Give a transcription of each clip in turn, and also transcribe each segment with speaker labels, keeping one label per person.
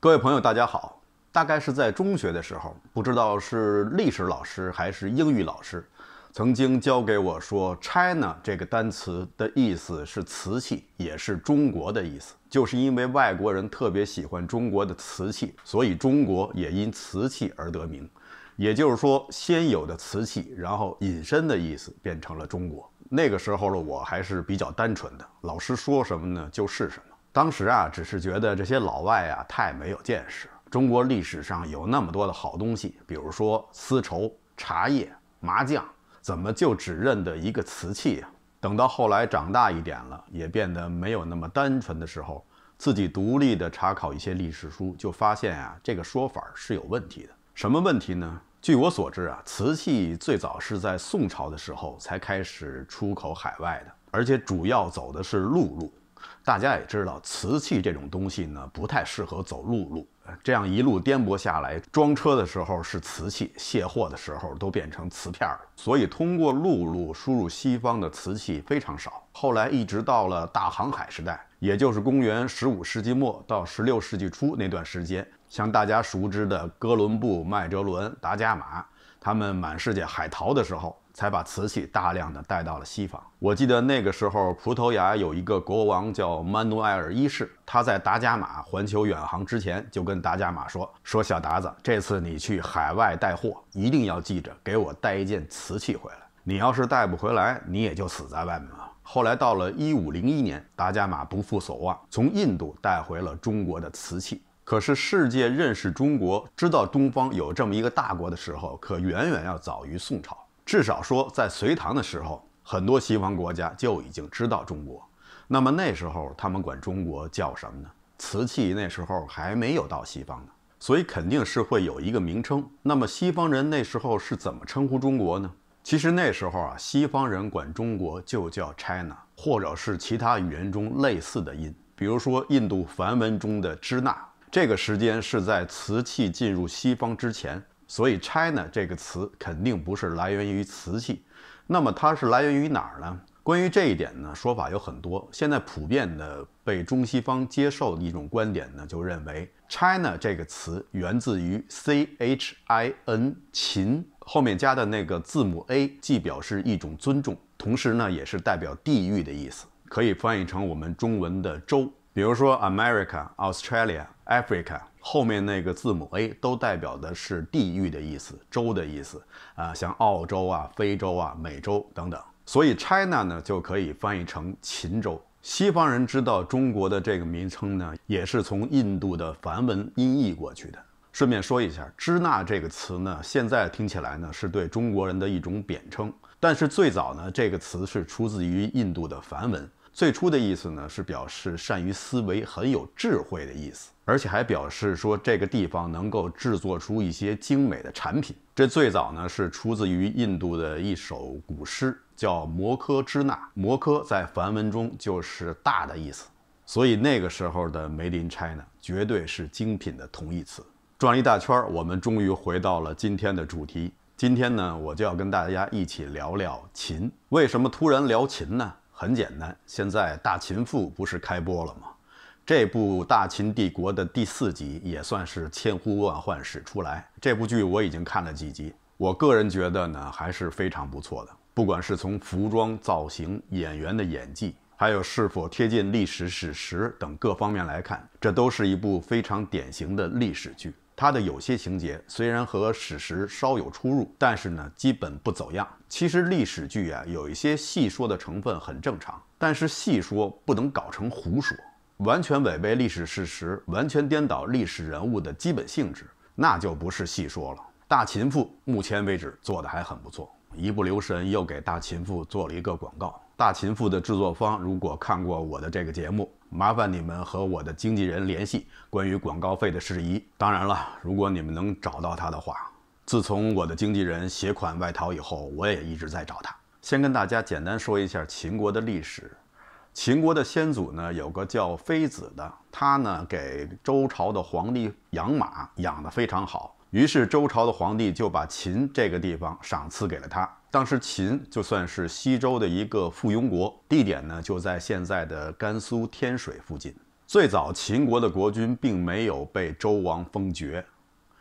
Speaker 1: 各位朋友，大家好。大概是在中学的时候，不知道是历史老师还是英语老师，曾经教给我说 “china” 这个单词的意思是瓷器，也是中国的意思。就是因为外国人特别喜欢中国的瓷器，所以中国也因瓷器而得名。也就是说，先有的瓷器，然后引申的意思变成了中国。那个时候的我还是比较单纯的，老师说什么呢，就是什么。当时啊，只是觉得这些老外啊太没有见识。中国历史上有那么多的好东西，比如说丝绸、茶叶、麻将，怎么就只认得一个瓷器啊？等到后来长大一点了，也变得没有那么单纯的时候，自己独立的查考一些历史书，就发现啊，这个说法是有问题的。什么问题呢？据我所知啊，瓷器最早是在宋朝的时候才开始出口海外的，而且主要走的是陆路。大家也知道，瓷器这种东西呢，不太适合走陆路，这样一路颠簸下来，装车的时候是瓷器，卸货的时候都变成瓷片儿。所以，通过陆路输入西方的瓷器非常少。后来一直到了大航海时代，也就是公元十五世纪末到十六世纪初那段时间，像大家熟知的哥伦布、麦哲伦、达伽马，他们满世界海淘的时候。才把瓷器大量的带到了西方。我记得那个时候，葡萄牙有一个国王叫曼努埃尔一世，他在达伽马环球远航之前，就跟达伽马说：“说小达子，这次你去海外带货，一定要记着给我带一件瓷器回来。你要是带不回来，你也就死在外面了。”后来到了一五零一年，达伽马不负所望，从印度带回了中国的瓷器。可是世界认识中国，知道东方有这么一个大国的时候，可远远要早于宋朝。至少说，在隋唐的时候，很多西方国家就已经知道中国。那么那时候，他们管中国叫什么呢？瓷器那时候还没有到西方呢，所以肯定是会有一个名称。那么西方人那时候是怎么称呼中国呢？其实那时候啊，西方人管中国就叫 China，或者是其他语言中类似的音，比如说印度梵文中的支那。这个时间是在瓷器进入西方之前。所以，China 这个词肯定不是来源于瓷器，那么它是来源于哪儿呢？关于这一点呢，说法有很多。现在普遍的被中西方接受的一种观点呢，就认为 China 这个词源自于 C H I N，秦后面加的那个字母 A，既表示一种尊重，同时呢也是代表地域的意思，可以翻译成我们中文的州，比如说 America、Australia、Africa。后面那个字母 A 都代表的是地域的意思，州的意思啊，像澳洲啊、非洲啊、美洲等等，所以 China 呢就可以翻译成“秦州”。西方人知道中国的这个名称呢，也是从印度的梵文音译过去的。顺便说一下，“支那”这个词呢，现在听起来呢是对中国人的一种贬称，但是最早呢，这个词是出自于印度的梵文，最初的意思呢是表示善于思维、很有智慧的意思。而且还表示说这个地方能够制作出一些精美的产品。这最早呢是出自于印度的一首古诗，叫《摩诃支那》。摩诃在梵文中就是大的意思，所以那个时候的梅林 n 呢，绝对是精品的同义词。转了一大圈，我们终于回到了今天的主题。今天呢，我就要跟大家一起聊聊琴。为什么突然聊琴呢？很简单，现在《大秦赋》不是开播了吗？这部《大秦帝国》的第四集也算是千呼万唤始出来。这部剧我已经看了几集，我个人觉得呢还是非常不错的。不管是从服装造型、演员的演技，还有是否贴近历史史实等各方面来看，这都是一部非常典型的历史剧。它的有些情节虽然和史实稍有出入，但是呢基本不走样。其实历史剧啊有一些细说的成分很正常，但是细说不能搞成胡说。完全违背历史事实，完全颠倒历史人物的基本性质，那就不是戏说了。大秦赋目前为止做的还很不错，一不留神又给大秦赋做了一个广告。大秦赋的制作方如果看过我的这个节目，麻烦你们和我的经纪人联系，关于广告费的事宜。当然了，如果你们能找到他的话，自从我的经纪人携款外逃以后，我也一直在找他。先跟大家简单说一下秦国的历史。秦国的先祖呢，有个叫非子的，他呢给周朝的皇帝养马，养得非常好。于是周朝的皇帝就把秦这个地方赏赐给了他。当时秦就算是西周的一个附庸国，地点呢就在现在的甘肃天水附近。最早秦国的国君并没有被周王封爵，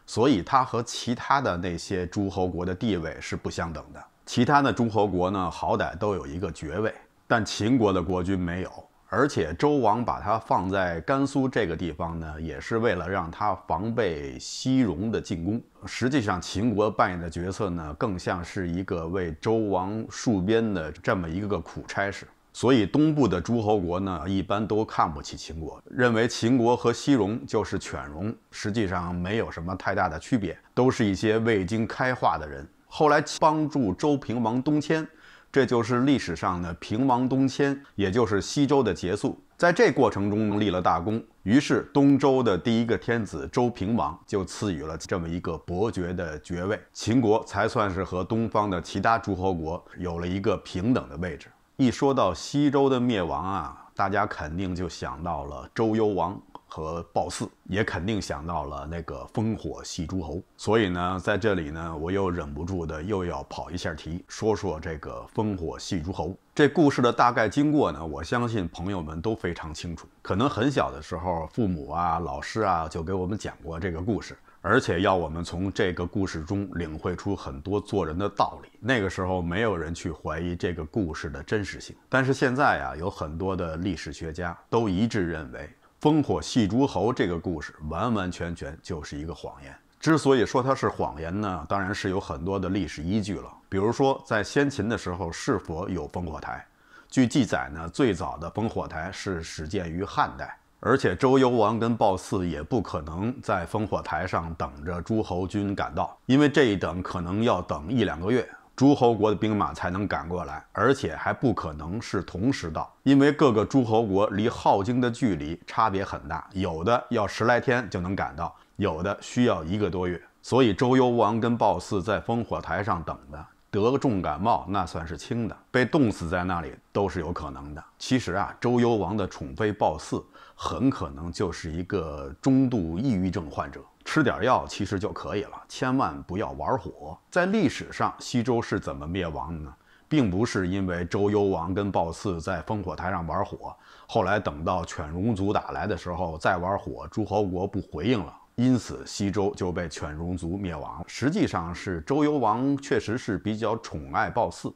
Speaker 1: 所以他和其他的那些诸侯国的地位是不相等的。其他的诸侯国呢，好歹都有一个爵位。但秦国的国君没有，而且周王把他放在甘肃这个地方呢，也是为了让他防备西戎的进攻。实际上，秦国扮演的角色呢，更像是一个为周王戍边的这么一个个苦差事。所以，东部的诸侯国呢，一般都看不起秦国，认为秦国和西戎就是犬戎，实际上没有什么太大的区别，都是一些未经开化的人。后来，帮助周平王东迁。这就是历史上的平王东迁，也就是西周的结束。在这过程中立了大功，于是东周的第一个天子周平王就赐予了这么一个伯爵的爵位，秦国才算是和东方的其他诸侯国有了一个平等的位置。一说到西周的灭亡啊，大家肯定就想到了周幽王。和褒四也肯定想到了那个烽火戏诸侯，所以呢，在这里呢，我又忍不住的又要跑一下题，说说这个烽火戏诸侯这故事的大概经过呢。我相信朋友们都非常清楚，可能很小的时候，父母啊、老师啊就给我们讲过这个故事，而且要我们从这个故事中领会出很多做人的道理。那个时候，没有人去怀疑这个故事的真实性，但是现在啊，有很多的历史学家都一致认为。烽火戏诸侯这个故事完完全全就是一个谎言。之所以说它是谎言呢，当然是有很多的历史依据了。比如说，在先秦的时候是否有烽火台？据记载呢，最早的烽火台是始建于汉代，而且周幽王跟褒姒也不可能在烽火台上等着诸侯军赶到，因为这一等可能要等一两个月。诸侯国的兵马才能赶过来，而且还不可能是同时到，因为各个诸侯国离镐京的距离差别很大，有的要十来天就能赶到，有的需要一个多月。所以周幽王跟褒姒在烽火台上等的，得重感冒那算是轻的，被冻死在那里都是有可能的。其实啊，周幽王的宠妃褒姒很可能就是一个中度抑郁症患者。吃点药其实就可以了，千万不要玩火。在历史上，西周是怎么灭亡的呢？并不是因为周幽王跟褒姒在烽火台上玩火，后来等到犬戎族打来的时候再玩火，诸侯国不回应了，因此西周就被犬戎族灭亡。实际上是周幽王确实是比较宠爱褒姒，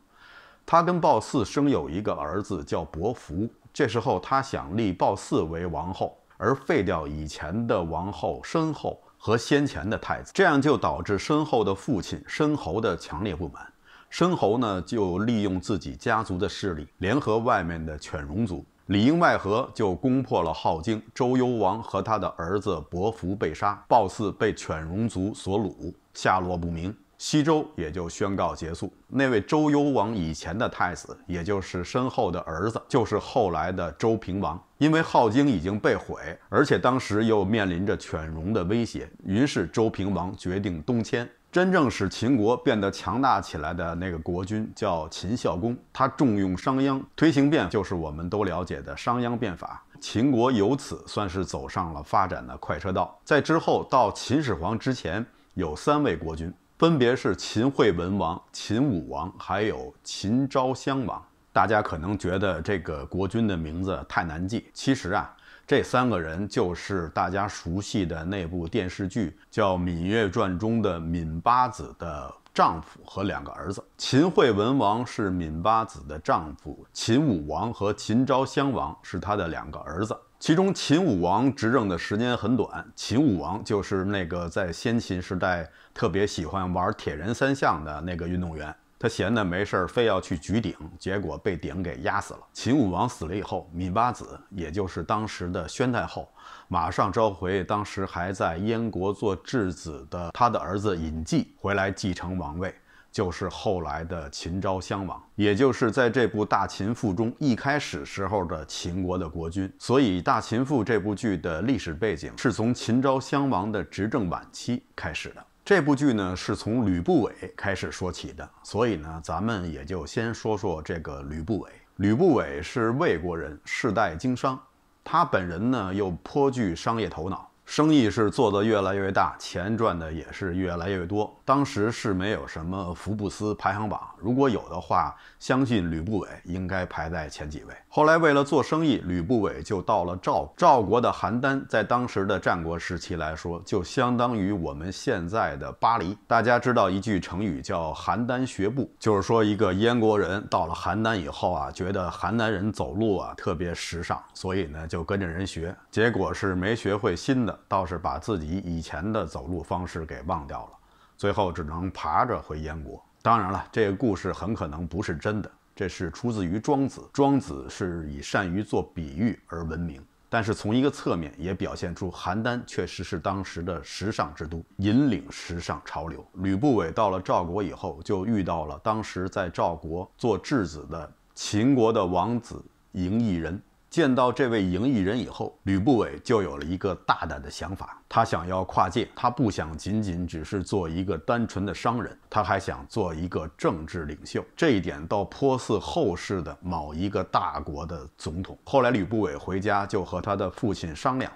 Speaker 1: 他跟褒姒生有一个儿子叫伯服，这时候他想立褒姒为王后，而废掉以前的王后申后。和先前的太子，这样就导致申后的父亲申侯的强烈不满。申侯呢，就利用自己家族的势力，联合外面的犬戎族，里应外合，就攻破了镐京。周幽王和他的儿子伯服被杀，褒姒被犬戎族所掳，下落不明。西周也就宣告结束。那位周幽王以前的太子，也就是身后的儿子，就是后来的周平王。因为镐京已经被毁，而且当时又面临着犬戎的威胁，于是周平王决定东迁。真正使秦国变得强大起来的那个国君叫秦孝公，他重用商鞅，推行变，就是我们都了解的商鞅变法。秦国由此算是走上了发展的快车道。在之后到秦始皇之前，有三位国君。分别是秦惠文王、秦武王，还有秦昭襄王。大家可能觉得这个国君的名字太难记，其实啊，这三个人就是大家熟悉的那部电视剧叫《芈月传》中的芈八子的丈夫和两个儿子。秦惠文王是芈八子的丈夫，秦武王和秦昭襄王是他的两个儿子。其中，秦武王执政的时间很短。秦武王就是那个在先秦时代特别喜欢玩铁人三项的那个运动员，他闲的没事儿非要去举鼎，结果被鼎给压死了。秦武王死了以后，芈八子也就是当时的宣太后，马上召回当时还在燕国做质子的他的儿子尹稷回来继承王位。就是后来的秦昭襄王，也就是在这部《大秦赋》中一开始时候的秦国的国君。所以，《大秦赋》这部剧的历史背景是从秦昭襄王的执政晚期开始的。这部剧呢，是从吕不韦开始说起的。所以呢，咱们也就先说说这个吕不韦。吕不韦是魏国人，世代经商，他本人呢又颇具商业头脑。生意是做得越来越大，钱赚的也是越来越多。当时是没有什么福布斯排行榜，如果有的话，相信吕不韦应该排在前几位。后来为了做生意，吕不韦就到了赵赵国的邯郸，在当时的战国时期来说，就相当于我们现在的巴黎。大家知道一句成语叫“邯郸学步”，就是说一个燕国人到了邯郸以后啊，觉得邯郸人走路啊特别时尚，所以呢就跟着人学，结果是没学会新的。倒是把自己以前的走路方式给忘掉了，最后只能爬着回燕国。当然了，这个故事很可能不是真的，这是出自于庄子。庄子是以善于做比喻而闻名，但是从一个侧面也表现出邯郸确实是当时的时尚之都，引领时尚潮流。吕不韦到了赵国以后，就遇到了当时在赵国做质子的秦国的王子嬴异人。见到这位营艺人以后，吕不韦就有了一个大胆的想法，他想要跨界，他不想仅仅只是做一个单纯的商人，他还想做一个政治领袖。这一点倒颇似后世的某一个大国的总统。后来吕不韦回家就和他的父亲商量，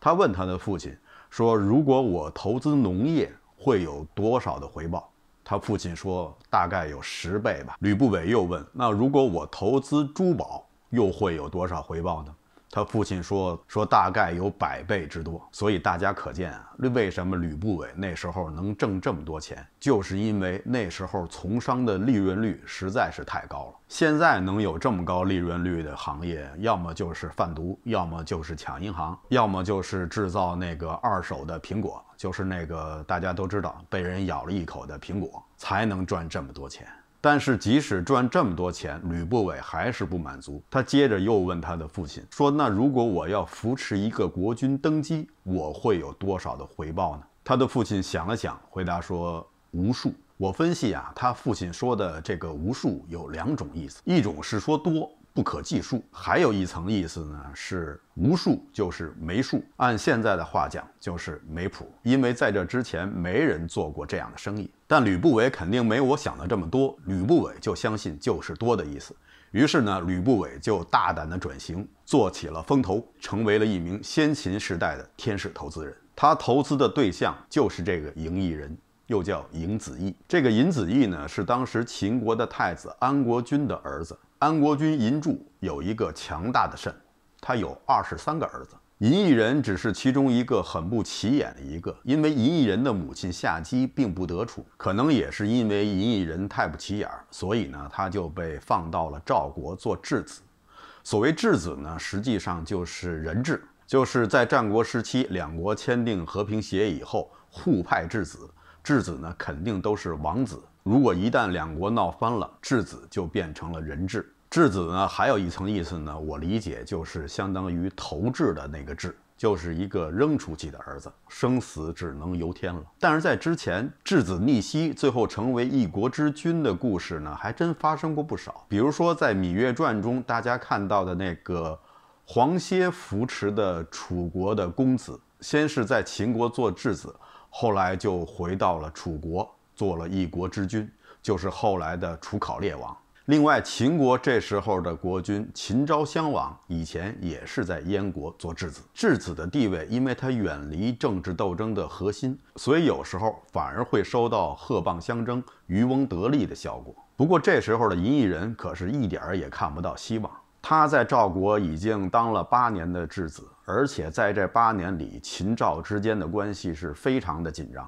Speaker 1: 他问他的父亲说：“如果我投资农业会有多少的回报？”他父亲说：“大概有十倍吧。”吕不韦又问：“那如果我投资珠宝？”又会有多少回报呢？他父亲说：“说大概有百倍之多。”所以大家可见啊，为什么吕不韦那时候能挣这么多钱，就是因为那时候从商的利润率实在是太高了。现在能有这么高利润率的行业，要么就是贩毒，要么就是抢银行，要么就是制造那个二手的苹果，就是那个大家都知道被人咬了一口的苹果，才能赚这么多钱。但是即使赚这么多钱，吕不韦还是不满足。他接着又问他的父亲说：“那如果我要扶持一个国君登基，我会有多少的回报呢？”他的父亲想了想，回答说：“无数。”我分析啊，他父亲说的这个“无数”有两种意思，一种是说多。不可计数，还有一层意思呢，是无数就是没数，按现在的话讲就是没谱，因为在这之前没人做过这样的生意。但吕不韦肯定没我想的这么多，吕不韦就相信就是多的意思。于是呢，吕不韦就大胆的转型，做起了风投，成为了一名先秦时代的天使投资人。他投资的对象就是这个赢异人，又叫赢子义。这个赢子义呢，是当时秦国的太子安国君的儿子。安国君嬴柱有一个强大的肾，他有二十三个儿子，嬴异人只是其中一个很不起眼的一个，因为嬴异人的母亲夏姬并不得宠，可能也是因为嬴异人太不起眼儿，所以呢，他就被放到了赵国做质子。所谓质子呢，实际上就是人质，就是在战国时期，两国签订和平协议以后，互派质子，质子呢肯定都是王子。如果一旦两国闹翻了，质子就变成了人质。质子呢，还有一层意思呢，我理解就是相当于投掷的那个质，就是一个扔出去的儿子，生死只能由天了。但是在之前，质子逆袭最后成为一国之君的故事呢，还真发生过不少。比如说在《芈月传》中，大家看到的那个黄歇扶持的楚国的公子，先是在秦国做质子，后来就回到了楚国。做了一国之君，就是后来的楚考烈王。另外，秦国这时候的国君秦昭襄王以前也是在燕国做质子。质子的地位，因为他远离政治斗争的核心，所以有时候反而会收到鹤蚌相争、渔翁得利的效果。不过，这时候的嬴异人可是一点儿也看不到希望。他在赵国已经当了八年的质子，而且在这八年里，秦赵之间的关系是非常的紧张。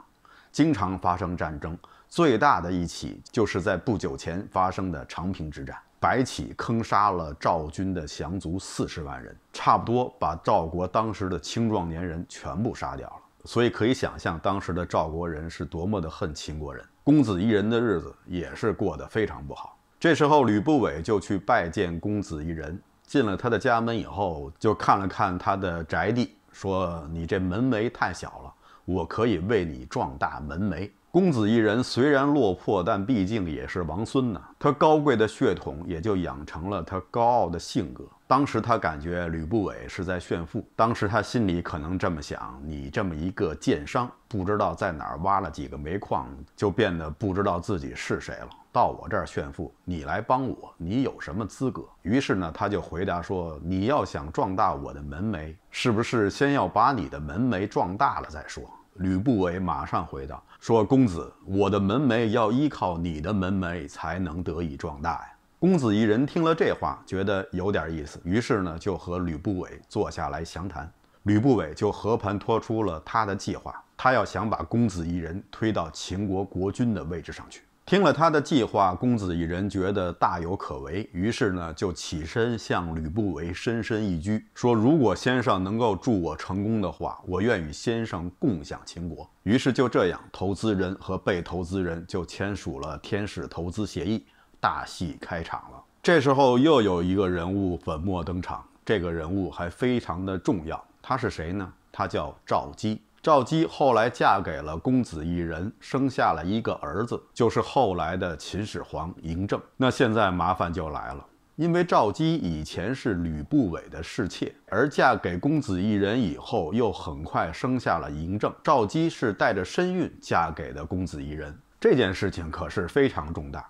Speaker 1: 经常发生战争，最大的一起就是在不久前发生的长平之战，白起坑杀了赵军的降卒四十万人，差不多把赵国当时的青壮年人全部杀掉了。所以可以想象，当时的赵国人是多么的恨秦国人。公子一人的日子也是过得非常不好。这时候，吕不韦就去拜见公子一人，进了他的家门以后，就看了看他的宅地，说：“你这门楣太小了。”我可以为你壮大门楣。公子一人虽然落魄，但毕竟也是王孙呢。他高贵的血统也就养成了他高傲的性格。当时他感觉吕不韦是在炫富。当时他心里可能这么想：你这么一个贱商，不知道在哪儿挖了几个煤矿，就变得不知道自己是谁了。到我这儿炫富，你来帮我，你有什么资格？于是呢，他就回答说：“你要想壮大我的门楣，是不是先要把你的门楣壮大了再说？”吕不韦马上回答说公子，我的门楣要依靠你的门楣才能得以壮大呀。”公子一人听了这话，觉得有点意思，于是呢，就和吕不韦坐下来详谈。吕不韦就和盘托出了他的计划，他要想把公子一人推到秦国国君的位置上去。听了他的计划，公子一人觉得大有可为，于是呢就起身向吕不韦深深一鞠，说：“如果先生能够助我成功的话，我愿与先生共享秦国。”于是就这样，投资人和被投资人就签署了天使投资协议，大戏开场了。这时候又有一个人物粉墨登场，这个人物还非常的重要，他是谁呢？他叫赵姬。赵姬后来嫁给了公子异人，生下了一个儿子，就是后来的秦始皇嬴政。那现在麻烦就来了，因为赵姬以前是吕不韦的侍妾，而嫁给公子异人以后，又很快生下了嬴政。赵姬是带着身孕嫁给的公子异人，这件事情可是非常重大。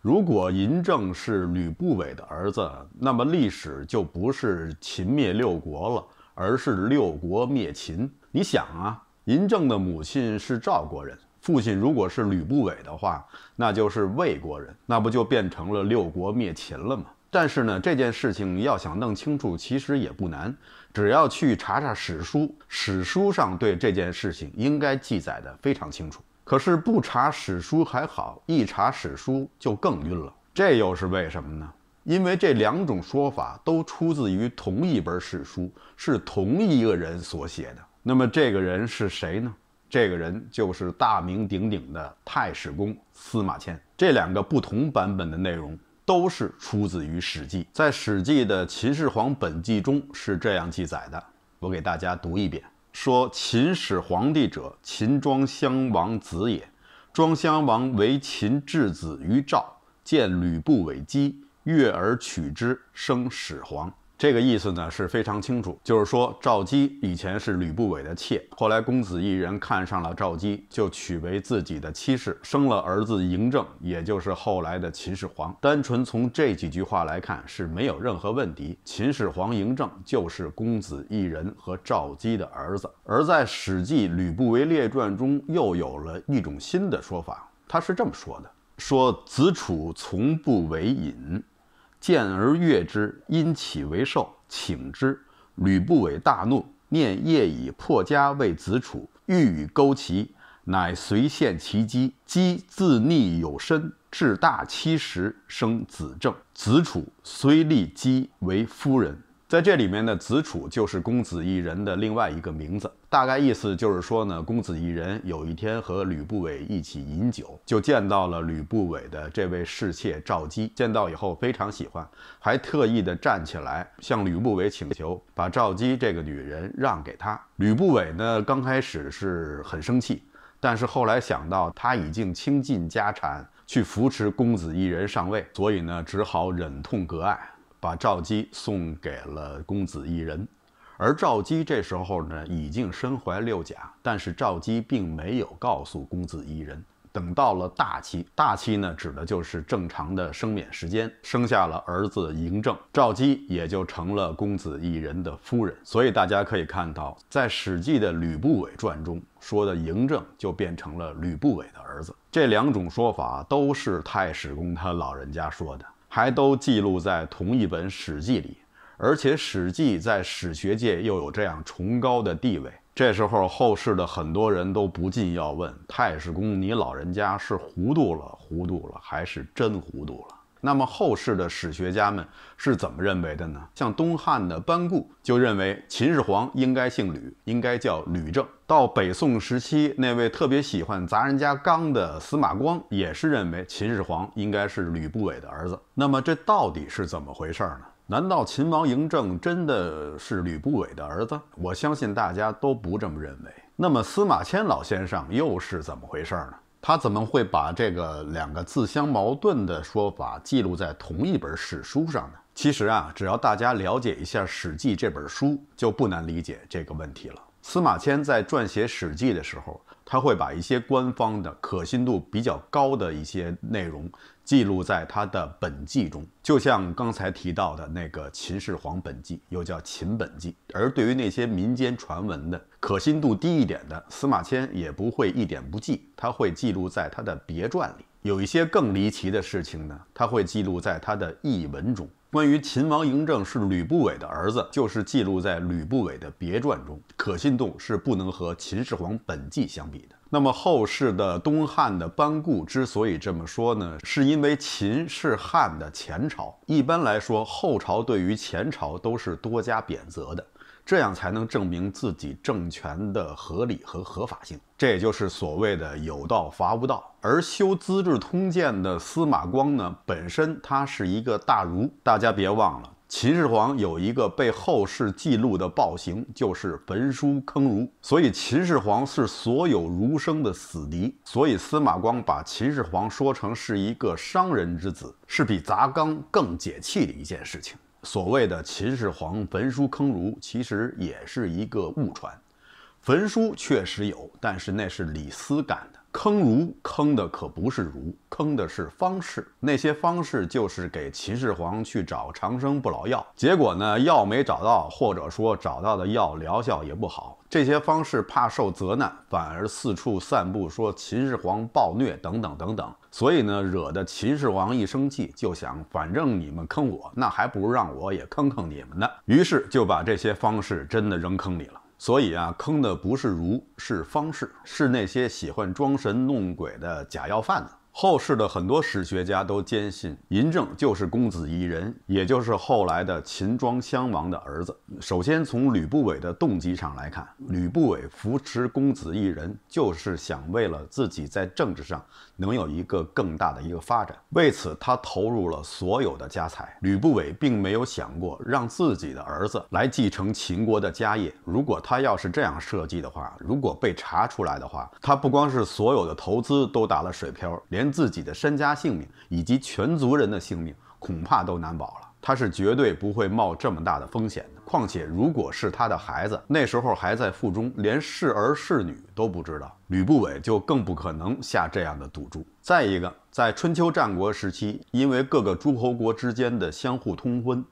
Speaker 1: 如果嬴政是吕不韦的儿子，那么历史就不是秦灭六国了。而是六国灭秦。你想啊，嬴政的母亲是赵国人，父亲如果是吕不韦的话，那就是魏国人，那不就变成了六国灭秦了吗？但是呢，这件事情要想弄清楚，其实也不难，只要去查查史书，史书上对这件事情应该记载的非常清楚。可是不查史书还好，一查史书就更晕了。这又是为什么呢？因为这两种说法都出自于同一本史书，是同一个人所写的。那么这个人是谁呢？这个人就是大名鼎鼎的太史公司马迁。这两个不同版本的内容都是出自于《史记》。在《史记》的《秦始皇本纪》中是这样记载的，我给大家读一遍：“说秦始皇帝者，秦庄襄王子也。庄襄王为秦质子于赵，见吕不韦姬。”悦而取之，生始皇。这个意思呢是非常清楚，就是说赵姬以前是吕不韦的妾，后来公子一人看上了赵姬，就娶为自己的妻室，生了儿子嬴政，也就是后来的秦始皇。单纯从这几句话来看，是没有任何问题。秦始皇嬴政就是公子一人和赵姬的儿子。而在《史记·吕不韦列传》中，又有了一种新的说法，他是这么说的：说子楚从不为隐。见而悦之，因起为寿，请之。吕不韦大怒，念夜以破家为子楚，欲与勾齐，乃随献其妻。妻自逆有身，至大七十，生子政。子楚虽立姬为夫人。在这里面呢，子楚就是公子异人的另外一个名字，大概意思就是说呢，公子异人有一天和吕不韦一起饮酒，就见到了吕不韦的这位侍妾赵姬，见到以后非常喜欢，还特意的站起来向吕不韦请求把赵姬这个女人让给他。吕不韦呢，刚开始是很生气，但是后来想到他已经倾尽家产去扶持公子异人上位，所以呢，只好忍痛割爱。把赵姬送给了公子一人，而赵姬这时候呢已经身怀六甲，但是赵姬并没有告诉公子一人。等到了大期，大期呢指的就是正常的生娩时间，生下了儿子嬴政，赵姬也就成了公子异人的夫人。所以大家可以看到，在《史记》的吕不韦传中说的嬴政就变成了吕不韦的儿子。这两种说法都是太史公他老人家说的。还都记录在同一本《史记》里，而且《史记》在史学界又有这样崇高的地位。这时候，后世的很多人都不禁要问：太史公，你老人家是糊涂了，糊涂了，还是真糊涂了？那么后世的史学家们是怎么认为的呢？像东汉的班固就认为秦始皇应该姓吕，应该叫吕政。到北宋时期，那位特别喜欢砸人家缸的司马光也是认为秦始皇应该是吕不韦的儿子。那么这到底是怎么回事呢？难道秦王嬴政真的是吕不韦的儿子？我相信大家都不这么认为。那么司马迁老先生又是怎么回事呢？他怎么会把这个两个自相矛盾的说法记录在同一本史书上呢？其实啊，只要大家了解一下《史记》这本书，就不难理解这个问题了。司马迁在撰写《史记》的时候，他会把一些官方的、可信度比较高的一些内容。记录在他的本纪中，就像刚才提到的那个《秦始皇本纪》，又叫《秦本纪》。而对于那些民间传闻的可信度低一点的，司马迁也不会一点不记，他会记录在他的别传里。有一些更离奇的事情呢，他会记录在他的译文中。关于秦王嬴政是吕不韦的儿子，就是记录在吕不韦的别传中，可信度是不能和《秦始皇本纪》相比的。那么后世的东汉的班固之所以这么说呢，是因为秦是汉的前朝，一般来说后朝对于前朝都是多加贬责的。这样才能证明自己政权的合理和合法性，这也就是所谓的有道伐无道。而修《资治通鉴》的司马光呢，本身他是一个大儒，大家别忘了，秦始皇有一个被后世记录的暴行，就是焚书坑儒，所以秦始皇是所有儒生的死敌。所以司马光把秦始皇说成是一个商人之子，是比砸缸更解气的一件事情。所谓的秦始皇焚书坑儒，其实也是一个误传。焚书确实有，但是那是李斯干的；坑儒坑的可不是儒，坑的是方士。那些方士就是给秦始皇去找长生不老药，结果呢，药没找到，或者说找到的药疗效也不好。这些方士怕受责难，反而四处散布说秦始皇暴虐等等等等，所以呢，惹得秦始皇一生气，就想反正你们坑我，那还不如让我也坑坑你们呢。于是就把这些方士真的扔坑里了。所以啊，坑的不是儒，是方士，是那些喜欢装神弄鬼的假要饭的。后世的很多史学家都坚信，嬴政就是公子异人，也就是后来的秦庄襄王的儿子。首先从吕不韦的动机上来看，吕不韦扶持公子异人，就是想为了自己在政治上能有一个更大的一个发展。为此，他投入了所有的家财。吕不韦并没有想过让自己的儿子来继承秦国的家业。如果他要是这样设计的话，如果被查出来的话，他不光是所有的投资都打了水漂，连自己的身家性命以及全族人的性命恐怕都难保了，他是绝对不会冒这么大的风险的。况且，如果是他的孩子，那时候还在腹中，连是儿是女都不知道，吕不韦就更不可能下这样的赌注。再一个，在春秋战国时期，因为各个诸侯国之间的相互通婚。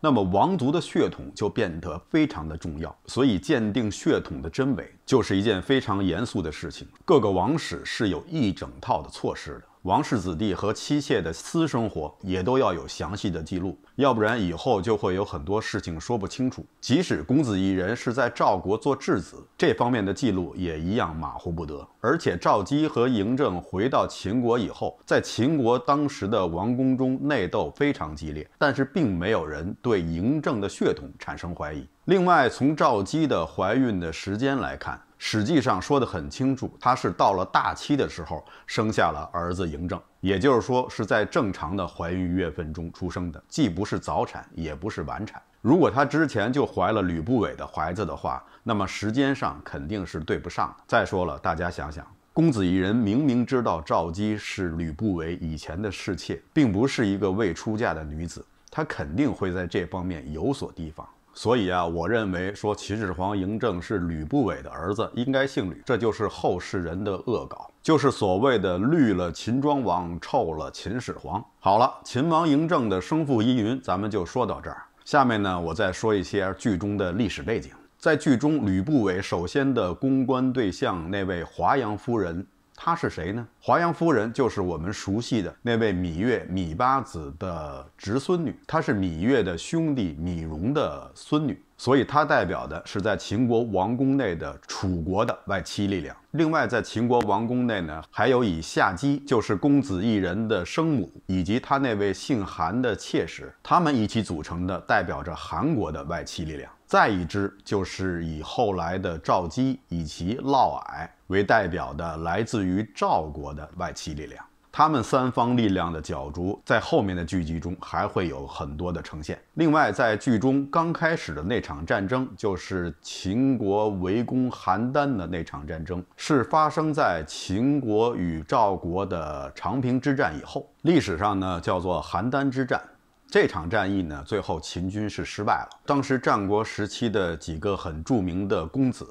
Speaker 1: 那么王族的血统就变得非常的重要，所以鉴定血统的真伪就是一件非常严肃的事情。各个王室是有一整套的措施的。王室子弟和妻妾的私生活也都要有详细的记录，要不然以后就会有很多事情说不清楚。即使公子一人是在赵国做质子，这方面的记录也一样马虎不得。而且赵姬和嬴政回到秦国以后，在秦国当时的王宫中内斗非常激烈，但是并没有人对嬴政的血统产生怀疑。另外，从赵姬的怀孕的时间来看。实际上说得很清楚，他是到了大七的时候生下了儿子嬴政，也就是说是在正常的怀孕月份中出生的，既不是早产，也不是晚产。如果她之前就怀了吕不韦的孩子的话，那么时间上肯定是对不上的。再说了，大家想想，公子异人明明知道赵姬是吕不韦以前的侍妾，并不是一个未出嫁的女子，她肯定会在这方面有所提防。所以啊，我认为说秦始皇嬴政是吕不韦的儿子，应该姓吕，这就是后世人的恶搞，就是所谓的绿了秦庄王，臭了秦始皇。好了，秦王嬴政的生父疑云，咱们就说到这儿。下面呢，我再说一些剧中的历史背景。在剧中，吕不韦首先的公关对象那位华阳夫人。她是谁呢？华阳夫人就是我们熟悉的那位芈月，芈八子的侄孙女，她是芈月的兄弟芈戎的孙女，所以她代表的是在秦国王宫内的楚国的外戚力量。另外，在秦国王宫内呢，还有以夏姬就是公子异人的生母，以及他那位姓韩的妾室，他们一起组成的代表着韩国的外戚力量。再一支就是以后来的赵姬以及嫪毐。为代表的来自于赵国的外戚力量，他们三方力量的角逐，在后面的剧集中还会有很多的呈现。另外，在剧中刚开始的那场战争，就是秦国围攻邯郸的那场战争，是发生在秦国与赵国的长平之战以后，历史上呢叫做邯郸之战。这场战役呢，最后秦军是失败了。当时战国时期的几个很著名的公子。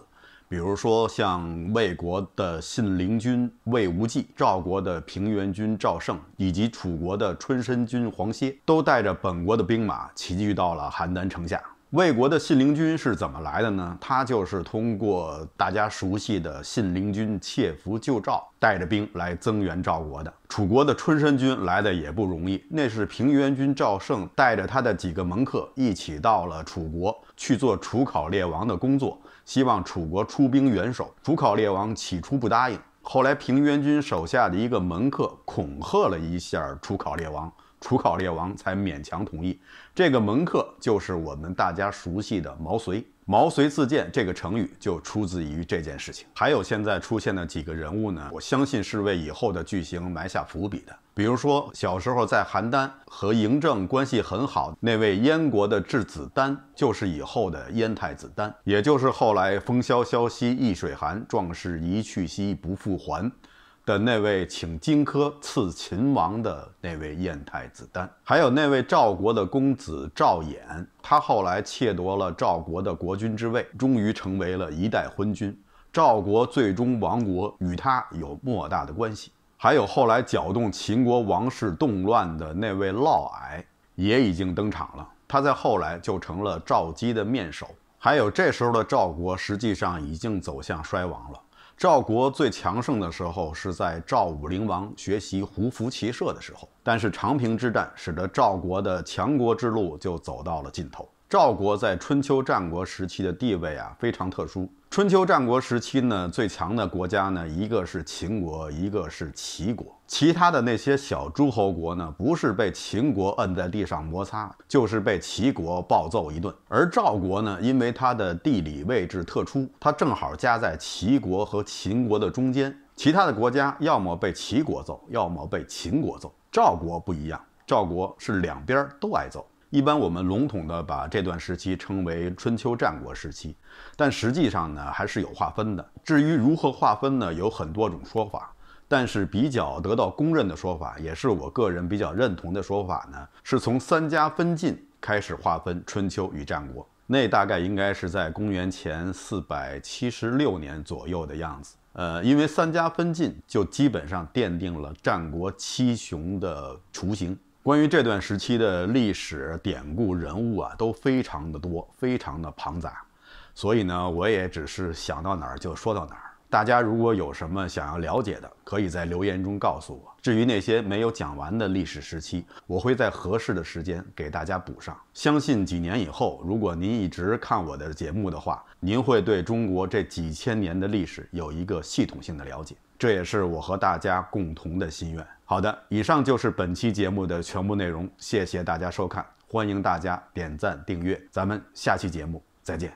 Speaker 1: 比如说，像魏国的信陵君魏无忌、赵国的平原君赵胜以及楚国的春申君黄歇，都带着本国的兵马齐聚到了邯郸城下。魏国的信陵君是怎么来的呢？他就是通过大家熟悉的信陵君窃符救赵，带着兵来增援赵国的。楚国的春申君来的也不容易，那是平原君赵胜带着他的几个门客一起到了楚国去做楚考烈王的工作。希望楚国出兵援手，楚考烈王起初不答应，后来平原君手下的一个门客恐吓了一下楚考烈王，楚考烈王才勉强同意。这个门客就是我们大家熟悉的毛遂，毛遂自荐这个成语就出自于这件事情。还有现在出现的几个人物呢，我相信是为以后的剧情埋下伏笔的。比如说，小时候在邯郸和嬴政关系很好那位燕国的质子丹，就是以后的燕太子丹，也就是后来“风萧萧兮易水寒，壮士一去兮不复还”的那位请荆轲刺秦王的那位燕太子丹。还有那位赵国的公子赵衍，他后来窃夺了赵国的国君之位，终于成为了一代昏君，赵国最终亡国与他有莫大的关系。还有后来搅动秦国王室动乱的那位嫪毐，也已经登场了。他在后来就成了赵姬的面首。还有这时候的赵国，实际上已经走向衰亡了。赵国最强盛的时候是在赵武灵王学习胡服骑射的时候，但是长平之战使得赵国的强国之路就走到了尽头。赵国在春秋战国时期的地位啊，非常特殊。春秋战国时期呢，最强的国家呢，一个是秦国，一个是齐国。其他的那些小诸侯国呢，不是被秦国摁在地上摩擦，就是被齐国暴揍一顿。而赵国呢，因为它的地理位置特殊，它正好夹在齐国和秦国的中间。其他的国家要么被齐国揍，要么被秦国揍。赵国不一样，赵国是两边都挨揍。一般我们笼统的把这段时期称为春秋战国时期，但实际上呢还是有划分的。至于如何划分呢，有很多种说法，但是比较得到公认的说法，也是我个人比较认同的说法呢，是从三家分晋开始划分春秋与战国，那大概应该是在公元前四百七十六年左右的样子。呃，因为三家分晋就基本上奠定了战国七雄的雏形。关于这段时期的历史典故、人物啊，都非常的多，非常的庞杂，所以呢，我也只是想到哪儿就说到哪儿。大家如果有什么想要了解的，可以在留言中告诉我。至于那些没有讲完的历史时期，我会在合适的时间给大家补上。相信几年以后，如果您一直看我的节目的话，您会对中国这几千年的历史有一个系统性的了解，这也是我和大家共同的心愿。好的，以上就是本期节目的全部内容，谢谢大家收看，欢迎大家点赞订阅，咱们下期节目再见。